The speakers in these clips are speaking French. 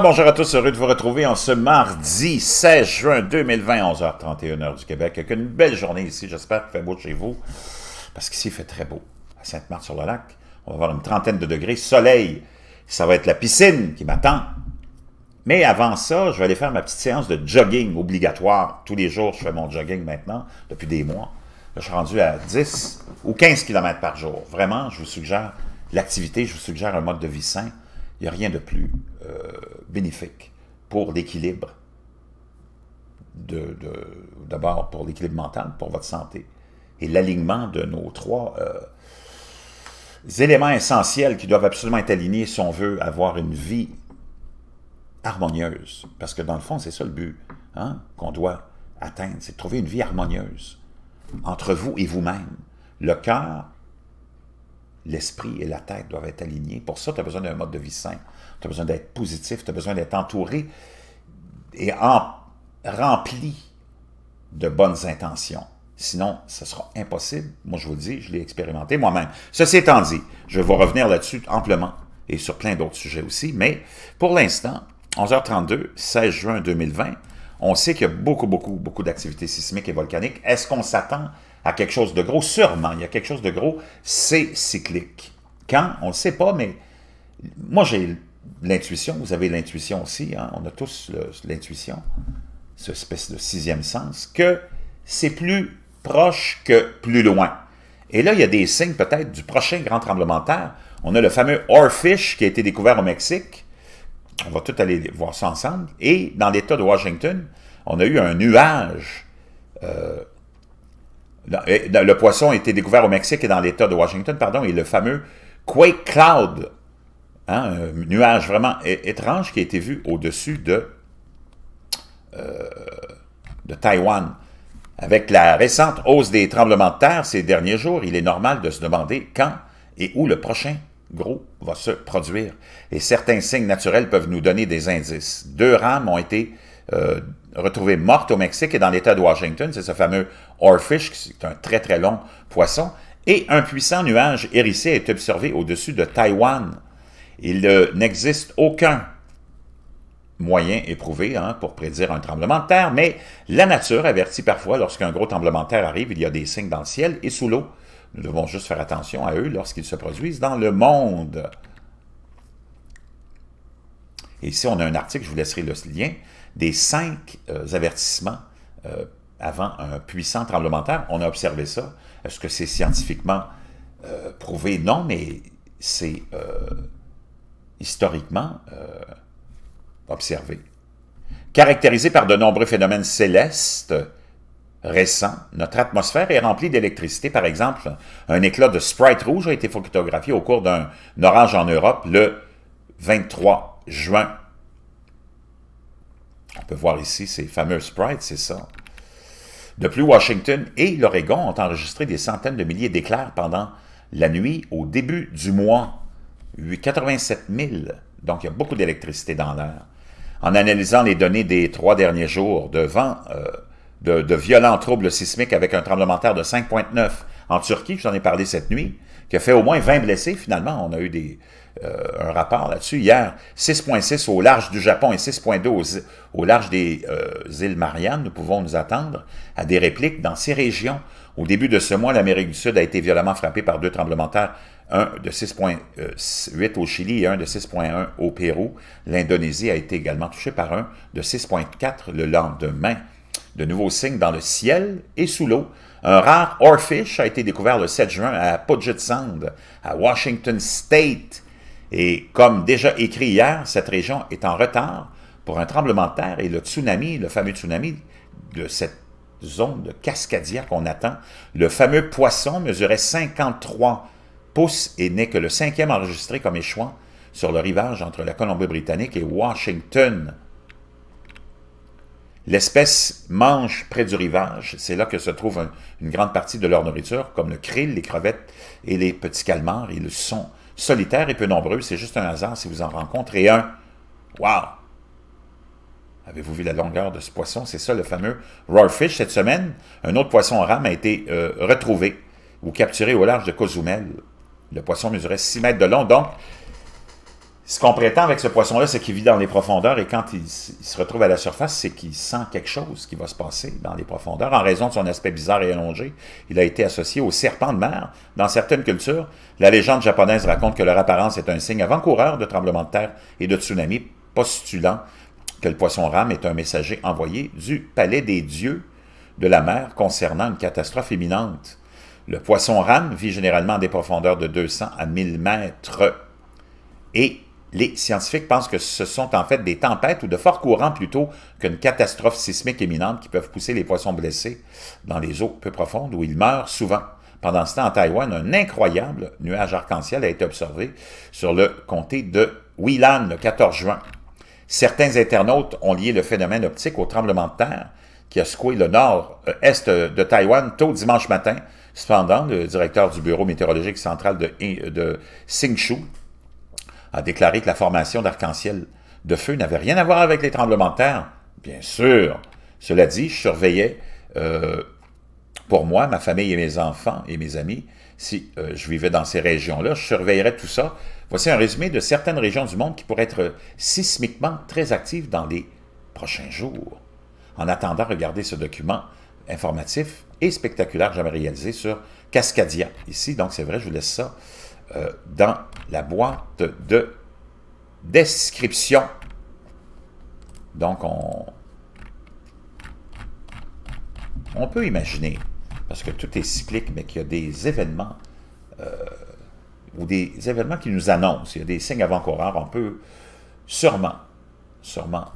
bonjour à tous, heureux de vous retrouver en ce mardi 16 juin 2020, 11h31 heure du Québec. Une belle journée ici, j'espère qu'il fait beau chez vous, parce qu'ici il fait très beau. À Sainte-Marthe-sur-le-Lac, on va avoir une trentaine de degrés, soleil, ça va être la piscine qui m'attend. Mais avant ça, je vais aller faire ma petite séance de jogging obligatoire. Tous les jours, je fais mon jogging maintenant, depuis des mois. je suis rendu à 10 ou 15 km par jour. Vraiment, je vous suggère l'activité, je vous suggère un mode de vie sain il n'y a rien de plus euh, bénéfique pour l'équilibre, d'abord pour l'équilibre mental, pour votre santé, et l'alignement de nos trois euh, éléments essentiels qui doivent absolument être alignés si on veut avoir une vie harmonieuse. Parce que dans le fond, c'est ça le but hein, qu'on doit atteindre, c'est de trouver une vie harmonieuse entre vous et vous-même. Le cœur l'esprit et la tête doivent être alignés. Pour ça, tu as besoin d'un mode de vie sain. Tu as besoin d'être positif, tu as besoin d'être entouré et rempli de bonnes intentions. Sinon, ce sera impossible. Moi, je vous le dis, je l'ai expérimenté moi-même. Ceci étant dit, je vais revenir là-dessus amplement et sur plein d'autres sujets aussi, mais pour l'instant, 11h32, 16 juin 2020, on sait qu'il y a beaucoup, beaucoup, beaucoup d'activités sismiques et volcaniques. Est-ce qu'on s'attend à quelque chose de gros, sûrement, il y a quelque chose de gros, c'est cyclique. Quand? On ne sait pas, mais moi j'ai l'intuition, vous avez l'intuition aussi, hein, on a tous l'intuition, ce espèce de sixième sens, que c'est plus proche que plus loin. Et là, il y a des signes peut-être du prochain grand tremblement de terre. On a le fameux Orfish qui a été découvert au Mexique. On va tout aller voir ça ensemble. Et dans l'État de Washington, on a eu un nuage euh, eh, le poisson a été découvert au Mexique et dans l'État de Washington, pardon, et le fameux Quake Cloud, hein, un nuage vraiment étrange qui a été vu au-dessus de, euh, de Taïwan. Avec la récente hausse des tremblements de terre ces derniers jours, il est normal de se demander quand et où le prochain gros va se produire. Et certains signes naturels peuvent nous donner des indices. Deux rames ont été euh, retrouvée morte au Mexique et dans l'État de Washington. C'est ce fameux orfish qui est un très très long poisson. Et un puissant nuage hérissé est observé au-dessus de Taïwan. Il n'existe aucun moyen éprouvé hein, pour prédire un tremblement de terre, mais la nature avertit parfois lorsqu'un gros tremblement de terre arrive, il y a des signes dans le ciel et sous l'eau. Nous devons juste faire attention à eux lorsqu'ils se produisent dans le monde. Et ici, on a un article, je vous laisserai le lien, des cinq euh, avertissements euh, avant un puissant tremblement de terre. On a observé ça. Est-ce que c'est scientifiquement euh, prouvé? Non, mais c'est historiquement observé. Caractérisé par de nombreux phénomènes célestes, récents, notre atmosphère est remplie d'électricité. Par exemple, un éclat de Sprite rouge a été photographié au cours d'un orage en Europe le 23 juin. On peut voir ici ces fameux sprites, c'est ça. De plus, Washington et l'Oregon ont enregistré des centaines de milliers d'éclairs pendant la nuit au début du mois. 87 000. Donc, il y a beaucoup d'électricité dans l'air. En analysant les données des trois derniers jours de vent, euh, de, violents troubles sismiques avec un tremblement de terre de 5,9 en Turquie, j'en ai parlé cette nuit, qui a fait au moins 20 blessés. Finalement, on a eu des, euh, un rapport là-dessus hier. 6,6 au large du Japon et 6,2 au, large des euh, îles Mariannes. Nous pouvons nous attendre à des répliques dans ces régions. Au début de ce mois, l'Amérique du Sud a été violemment frappée par deux tremblements de terre, un de 6,8 euh, au Chili et un de 6,1 au Pérou. L'Indonésie a été également touchée par un de 6,4 le lendemain de nouveaux signes dans le ciel et sous l'eau. Un rare orfish a été découvert le 7 juin à Puget Sound, à Washington State. Et comme déjà écrit hier, cette région est en retard pour un tremblement de terre et le tsunami, le fameux tsunami de cette zone de Cascadia qu'on attend. Le fameux poisson mesurait 53 pouces et n'est que le cinquième enregistré comme échouant sur le rivage entre la Colombie-Britannique et Washington. L'espèce mange près du rivage, c'est là que se trouve une grande partie de leur nourriture, comme le krill, les crevettes et les petits calmars. Ils sont solitaires et peu nombreux, c'est juste un hasard si vous en rencontrez un. Wow! Avez-vous vu la longueur de ce poisson? C'est ça le fameux fish Cette semaine, un autre poisson en rame a été euh, retrouvé ou capturé au large de Cozumel. Le poisson mesurait 6 mètres de long, donc ce qu'on prétend avec ce poisson-là, c'est qu'il vit dans les profondeurs et quand il, se retrouve à la surface, c'est qu'il sent quelque chose qui va se passer dans les profondeurs en raison de son aspect bizarre et allongé. Il a été associé au serpent de mer. Dans certaines cultures, la légende japonaise raconte que leur apparence est un signe avant-coureur de tremblements de terre et de tsunamis, postulant que le poisson rame est un messager envoyé du palais des dieux de la mer concernant une catastrophe imminente. Le poisson rame vit généralement des profondeurs de 200 à 1000 mètres et les scientifiques pensent que ce sont en fait des tempêtes ou de forts courants plutôt qu'une catastrophe sismique imminente qui peuvent pousser les poissons blessés dans les eaux peu profondes où ils meurent souvent. Pendant ce temps, en Taïwan, un incroyable nuage arc-en-ciel a été observé sur le comté de Huilan le 14 juin. Certains internautes ont lié le phénomène optique au tremblement de terre qui a secoué le nord-est de Taïwan tôt dimanche matin. Cependant, le directeur du bureau météorologique central de, de a déclaré que la formation d'arc-en-ciel de feu n'avait rien à voir avec les tremblements de terre. Bien sûr. Cela dit, je surveillais euh, pour moi, ma famille et mes enfants et mes amis, si euh, je vivais dans ces régions-là, je surveillerais tout ça. Voici un résumé de certaines régions du monde qui pourraient être sismiquement très actives dans les prochains jours. En attendant, regardez ce document informatif et spectaculaire que j'avais réalisé sur Cascadia. Ici, donc c'est vrai, je vous laisse ça. Euh, dans la boîte de description. Donc, on, peut imaginer, parce que tout est cyclique, mais qu'il y a des événements euh, ou des événements qui nous annoncent. Il y a des signes avant-coureurs. On peut sûrement, sûrement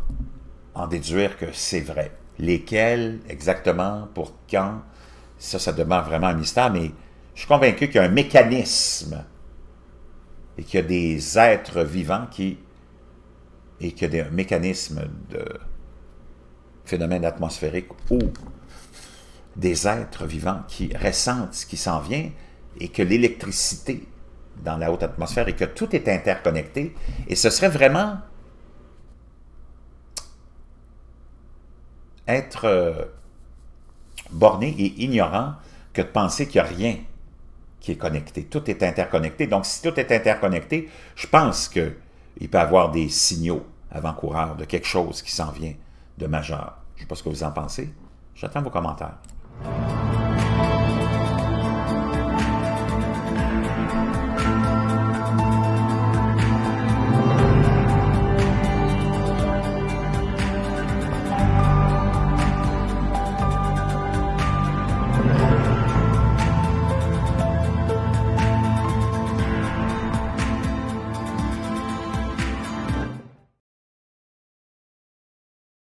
en déduire que c'est vrai. Lesquels exactement, pour quand, ça, ça demeure vraiment un mystère, mais je suis convaincu qu'il y a un mécanisme et qu'il y a des êtres vivants qui... et qu'il y a des mécanismes de phénomènes atmosphériques ou des êtres vivants qui ressentent ce qui s'en vient et que l'électricité dans la haute atmosphère et que tout est interconnecté. Et ce serait vraiment être euh, borné et ignorant que de penser qu'il n'y a rien est connecté. Tout est interconnecté. Donc, si tout est interconnecté, je pense qu'il peut y avoir des signaux avant-coureurs de quelque chose qui s'en vient de majeur. Je ne sais pas ce que vous en pensez. J'attends vos commentaires.